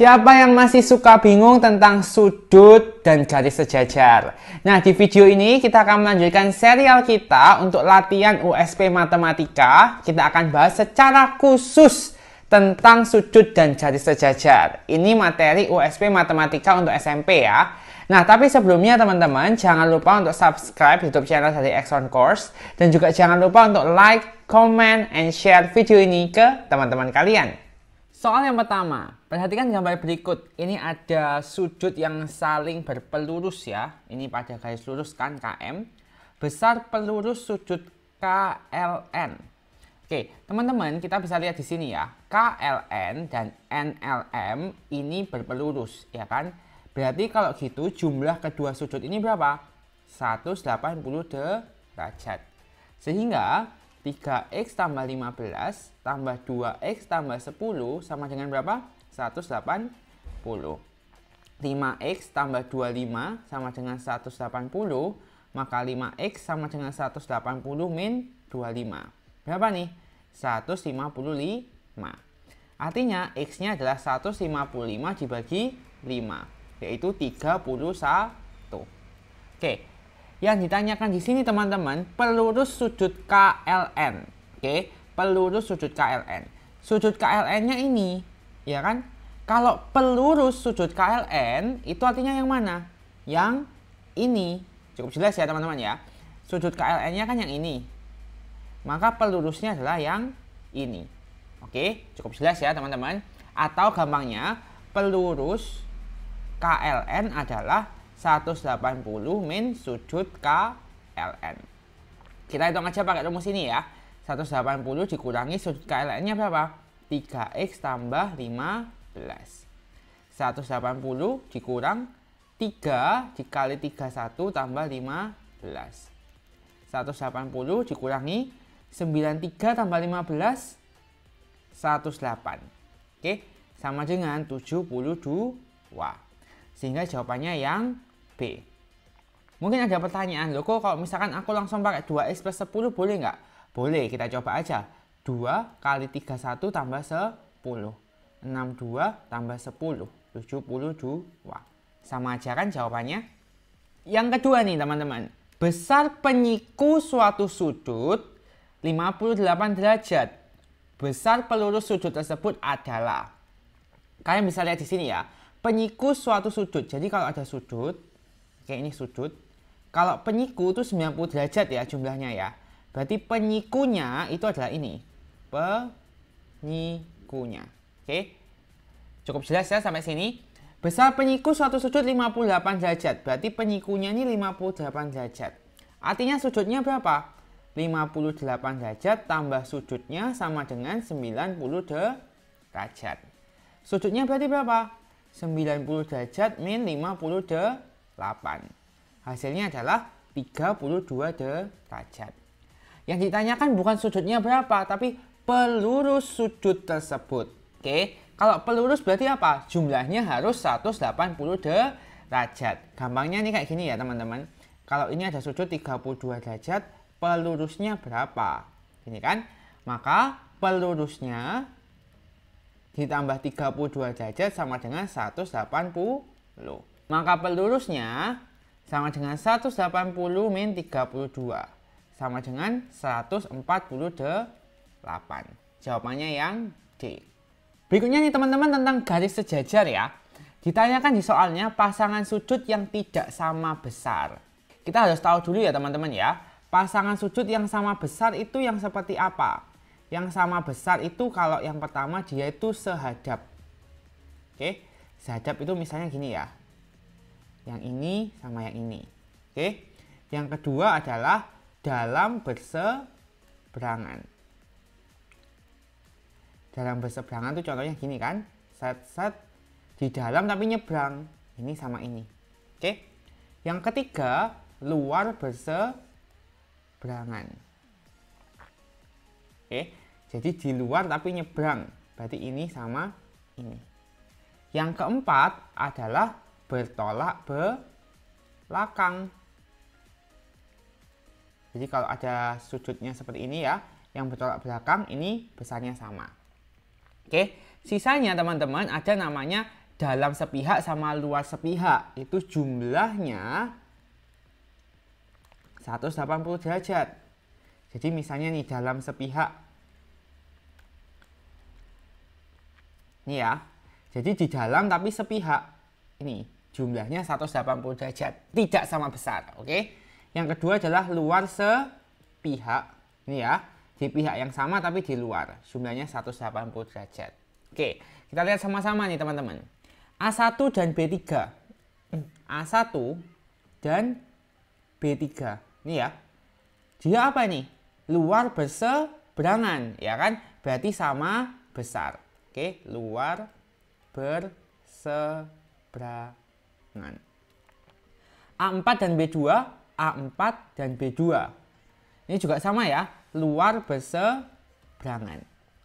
Siapa yang masih suka bingung tentang sudut dan garis sejajar? Nah, di video ini kita akan melanjutkan serial kita untuk latihan USP Matematika. Kita akan bahas secara khusus tentang sudut dan garis sejajar. Ini materi USP Matematika untuk SMP ya. Nah, tapi sebelumnya teman-teman, jangan lupa untuk subscribe YouTube channel dari Exxon Course. Dan juga jangan lupa untuk like, comment, and share video ini ke teman-teman kalian. Soal yang pertama, Perhatikan gambar berikut. Ini ada sudut yang saling berpelurus ya. Ini pada garis lurus kan KM. Besar pelurus sudut KLN. Oke, teman-teman kita bisa lihat di sini ya. KLN dan NLM ini berpelurus ya kan. Berarti kalau gitu jumlah kedua sudut ini berapa? 180 derajat. Sehingga 3x tambah 15 tambah 2x tambah 10 sama dengan berapa? 180. 5x tambah 25 sama dengan 180, maka 5x sama dengan 180 min 25. Berapa nih? 155. Artinya X-nya adalah 155 dibagi 5, yaitu 31. Oke, yang ditanyakan di sini teman-teman, pelurus sudut KLN. Oke, pelurus sudut KLN. Sudut KLN-nya ini ya kan? Kalau pelurus sudut KLN itu artinya yang mana? Yang ini. Cukup jelas ya teman-teman ya. Sudut KLN-nya kan yang ini. Maka pelurusnya adalah yang ini. Oke, cukup jelas ya teman-teman. Atau gampangnya pelurus KLN adalah 180 min sudut KLN. Kita hitung aja pakai rumus ini ya. 180 dikurangi sudut KLN-nya berapa? 3X tambah 15. 180 dikurang 3 dikali 31 tambah 15. 180 dikurangi 93 tambah 15 108. Oke, sama dengan 72. Sehingga jawabannya yang B. Mungkin ada pertanyaan, loh kok kalau misalkan aku langsung pakai 2X plus 10 boleh nggak? Boleh, kita coba aja. 2 kali 31 tambah 10. 62 tambah 10. 72. Sama aja kan jawabannya? Yang kedua nih teman-teman. Besar penyiku suatu sudut 58 derajat. Besar pelurus sudut tersebut adalah. Kalian bisa lihat di sini ya. Penyiku suatu sudut. Jadi kalau ada sudut. Kayak ini sudut. Kalau penyiku itu 90 derajat ya jumlahnya ya. Berarti penyikunya itu adalah ini penyikunya. Oke. Cukup jelas ya sampai sini. Besar penyiku suatu sudut 58 derajat. Berarti penyikunya ini 58 derajat. Artinya sudutnya berapa? 58 derajat tambah sudutnya sama dengan 90 derajat. Sudutnya berarti berapa? 90 derajat min 58. Hasilnya adalah 32 derajat. Yang ditanyakan bukan sudutnya berapa, tapi pelurus sudut tersebut. Oke, kalau pelurus berarti apa? Jumlahnya harus 180 derajat. Gampangnya ini kayak gini ya teman-teman. Kalau ini ada sudut 32 derajat, pelurusnya berapa? Ini kan? Maka pelurusnya ditambah 32 derajat sama dengan 180. Maka pelurusnya sama dengan 180 min 32 sama dengan 140 derajat. 8. Jawabannya yang D. Berikutnya nih teman-teman tentang garis sejajar ya. Ditanyakan di soalnya pasangan sudut yang tidak sama besar. Kita harus tahu dulu ya teman-teman ya. Pasangan sudut yang sama besar itu yang seperti apa? Yang sama besar itu kalau yang pertama dia itu sehadap. Oke, sehadap itu misalnya gini ya. Yang ini sama yang ini. Oke, yang kedua adalah dalam berseberangan dalam berseberangan tuh contohnya gini kan set set di dalam tapi nyebrang ini sama ini oke yang ketiga luar berseberangan oke jadi di luar tapi nyebrang berarti ini sama ini yang keempat adalah bertolak belakang jadi kalau ada sudutnya seperti ini ya yang bertolak belakang ini besarnya sama Oke, sisanya teman-teman ada namanya dalam sepihak sama luar sepihak. Itu jumlahnya 180 derajat. Jadi misalnya nih dalam sepihak. Ini ya. Jadi di dalam tapi sepihak. Ini jumlahnya 180 derajat. Tidak sama besar, oke. Yang kedua adalah luar sepihak. Ini ya di pihak yang sama tapi di luar. Jumlahnya 180 derajat. Oke, kita lihat sama-sama nih teman-teman. A1 dan B3. A1 dan B3. Ini ya. Dia apa nih? Luar berseberangan, ya kan? Berarti sama besar. Oke, luar berseberangan. A4 dan B2, A4 dan B2. Ini juga sama ya luar berseberangan.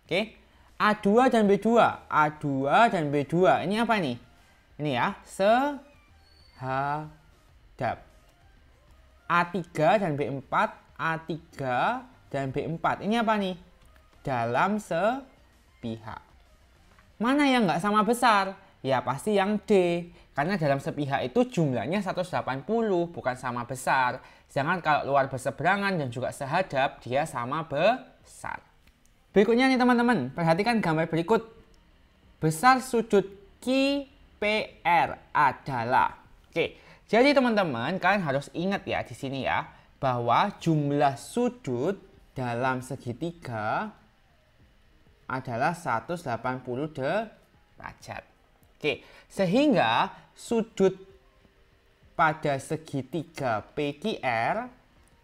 Oke. A2 dan B2. A2 dan B2. Ini apa nih? Ini ya, sehadap. A3 dan B4, A3 dan B4. Ini apa nih? Dalam sepihak. Mana yang nggak sama besar? Ya pasti yang D. Karena dalam sepihak itu jumlahnya 180, bukan sama besar. Sedangkan kalau luar berseberangan dan juga sehadap, dia sama besar. Berikutnya nih teman-teman, perhatikan gambar berikut. Besar sudut KPR adalah. Oke, jadi teman-teman kalian harus ingat ya di sini ya, bahwa jumlah sudut dalam segitiga adalah 180 derajat. Oke, sehingga sudut pada segitiga PQR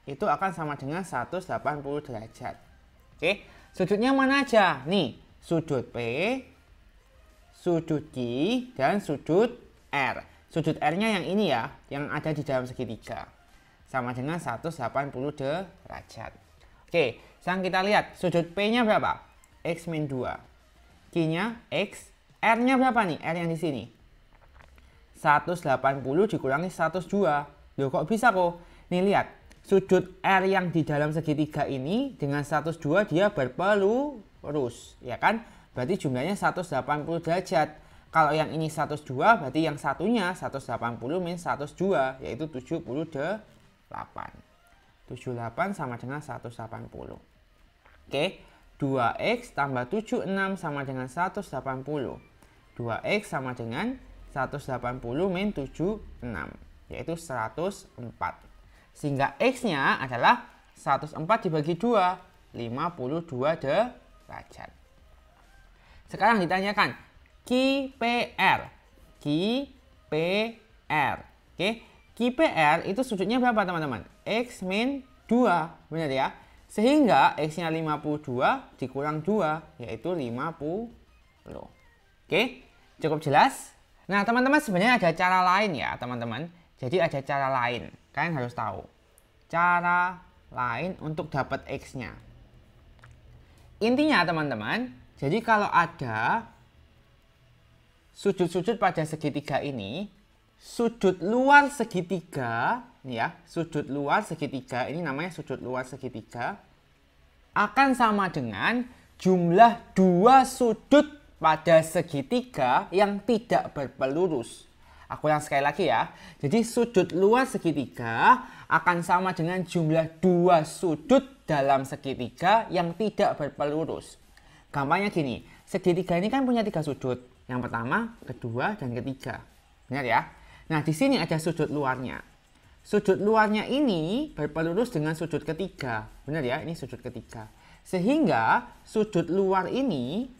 itu akan sama dengan 180 derajat. Oke, sudutnya mana aja? Nih, sudut P, sudut Q, dan sudut R. Sudut R-nya yang ini ya, yang ada di dalam segitiga. Sama dengan 180 derajat. Oke, sekarang kita lihat sudut P-nya berapa? X 2. Q-nya X. R-nya berapa nih? R yang di sini. 180 dikurangi 102. Loh kok bisa kok? Nih lihat, sudut R yang di dalam segitiga ini dengan 102 dia berpelurus, ya kan? Berarti jumlahnya 180 derajat. Kalau yang ini 102, berarti yang satunya 180 min 102, yaitu 78. 78 sama dengan 180. Oke, 2x tambah 76 sama dengan 180. 2x sama dengan 180 min 76 yaitu 104 sehingga X-nya adalah 104 dibagi 2 52 derajat sekarang ditanyakan KPR KPR oke KPR itu sudutnya berapa teman-teman X min 2 benar ya sehingga X-nya 52 dikurang 2 yaitu 50 oke cukup jelas Nah, teman-teman sebenarnya ada cara lain ya, teman-teman. Jadi ada cara lain. Kalian harus tahu. Cara lain untuk dapat X-nya. Intinya, teman-teman, jadi kalau ada sudut-sudut pada segitiga ini, sudut luar segitiga, ya, sudut luar segitiga, ini namanya sudut luar segitiga, akan sama dengan jumlah dua sudut pada segitiga yang tidak berpelurus. Aku yang sekali lagi ya. Jadi sudut luas segitiga akan sama dengan jumlah dua sudut dalam segitiga yang tidak berpelurus. Gampangnya gini, segitiga ini kan punya tiga sudut. Yang pertama, kedua, dan ketiga. Benar ya? Nah, di sini ada sudut luarnya. Sudut luarnya ini berpelurus dengan sudut ketiga. Benar ya? Ini sudut ketiga. Sehingga sudut luar ini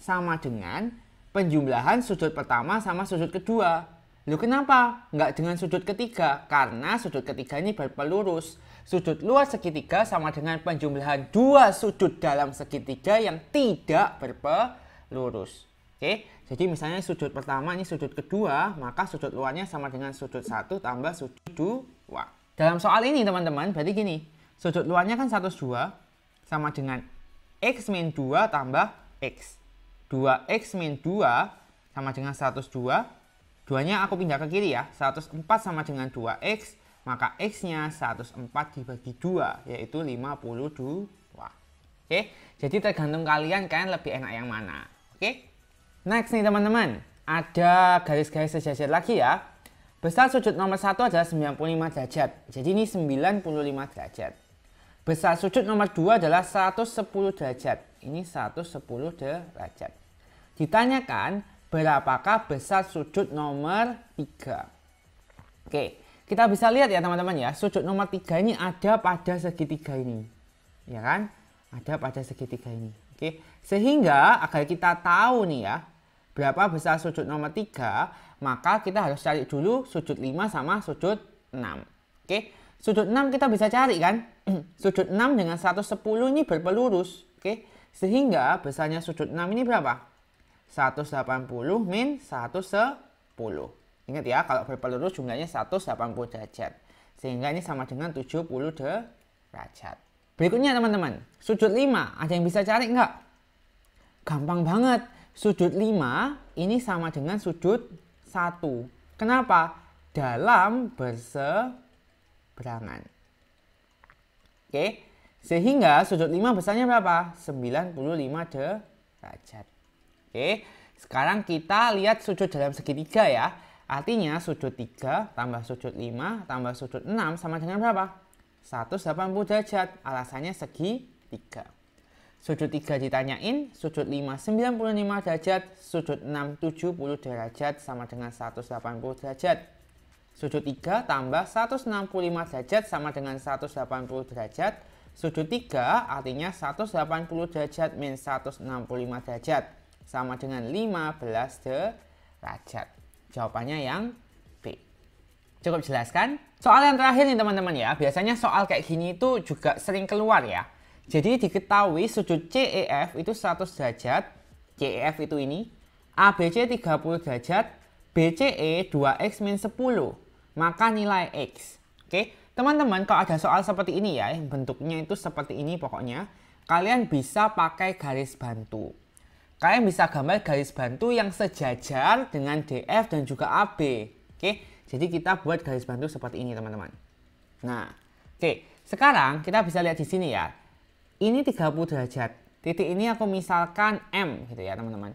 sama dengan penjumlahan sudut pertama sama sudut kedua. Lu kenapa? Nggak dengan sudut ketiga, karena sudut ketiga ini berpelurus. Sudut luas segitiga sama dengan penjumlahan dua sudut dalam segitiga yang tidak berpelurus. Oke, jadi misalnya sudut pertama ini sudut kedua, maka sudut luarnya sama dengan sudut satu tambah sudut dua. Dalam soal ini teman-teman, berarti gini, sudut luarnya kan satu dua sama dengan X min dua tambah X. 2x min 2 sama dengan 102. Duanya nya aku pindah ke kiri ya. 104 sama dengan 2x, maka x-nya 104 dibagi 2, yaitu 52. Oke, jadi tergantung kalian, kalian lebih enak yang mana. Oke, next nih teman-teman. Ada garis-garis sejajar lagi ya. Besar sudut nomor 1 adalah 95 derajat. Jadi ini 95 derajat. Besar sudut nomor 2 adalah 110 derajat. Ini 110 derajat. Ditanyakan berapakah besar sudut nomor 3. Oke, kita bisa lihat ya teman-teman ya, sudut nomor 3 ini ada pada segitiga ini. Ya kan? Ada pada segitiga ini. Oke, sehingga agar kita tahu nih ya, berapa besar sudut nomor 3, maka kita harus cari dulu sudut 5 sama sudut 6. Oke, sudut 6 kita bisa cari kan? Sudut 6 dengan 110 ini berpelurus. Oke, sehingga besarnya sudut 6 ini berapa? 180 min 110. Ingat ya, kalau berpeluru jumlahnya 180 derajat. Sehingga ini sama dengan 70 derajat. Berikutnya teman-teman, sudut 5. Ada yang bisa cari enggak? Gampang banget. Sudut 5 ini sama dengan sudut 1. Kenapa? Dalam berseberangan. Oke, sehingga sudut 5 besarnya berapa? 95 derajat. Oke, sekarang kita lihat sudut dalam segitiga ya. Artinya sudut 3 tambah sudut 5 tambah sudut 6 sama dengan berapa? 180 derajat. Alasannya segi 3. Sudut 3 ditanyain, sudut 5 95 derajat, sudut 6 70 derajat sama dengan 180 derajat. Sudut 3 tambah 165 derajat sama dengan 180 derajat Sudut 3 artinya 180 derajat min 165 derajat sama dengan 15 derajat. Jawabannya yang B. Cukup jelaskan? Soal yang terakhir nih teman-teman ya. Biasanya soal kayak gini itu juga sering keluar ya. Jadi diketahui sudut CEF itu 100 derajat. CEF itu ini. ABC 30 derajat. BCE 2x min 10. Maka nilai X. Oke. Teman-teman kalau ada soal seperti ini ya, bentuknya itu seperti ini pokoknya, kalian bisa pakai garis bantu. Kalian bisa gambar garis bantu yang sejajar dengan DF dan juga AB. Oke, jadi kita buat garis bantu seperti ini teman-teman. Nah, oke, sekarang kita bisa lihat di sini ya. Ini 30 derajat. Titik ini aku misalkan M gitu ya teman-teman.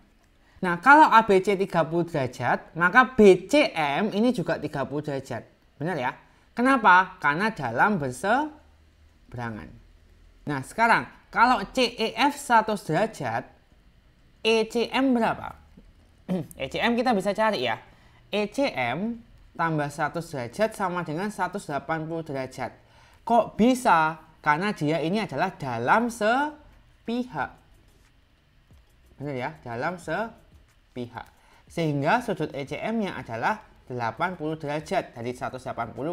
Nah, kalau ABC 30 derajat, maka BCM ini juga 30 derajat. Benar ya? Kenapa? Karena dalam berseberangan. Nah, sekarang kalau CEF 100 derajat, ECM berapa? ECM e kita bisa cari ya. ECM tambah 100 derajat sama dengan 180 derajat. Kok bisa? Karena dia ini adalah dalam sepihak. Benar ya? Dalam sepihak. Sehingga sudut ECM-nya adalah 80 derajat dari 180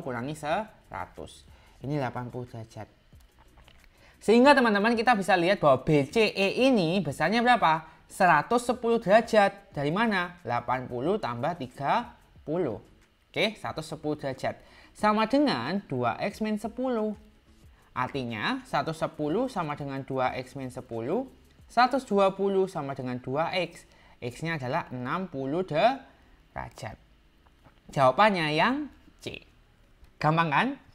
kurangi 100 ini 80 derajat sehingga teman-teman kita bisa lihat bahwa BCE ini besarnya berapa 110 derajat dari mana 80 tambah 30 oke 110 derajat sama dengan 2x 10 artinya 110 sama dengan 2x 10 120 sama dengan 2x x nya adalah 60 derajat Jawabannya yang C. Gampang kan?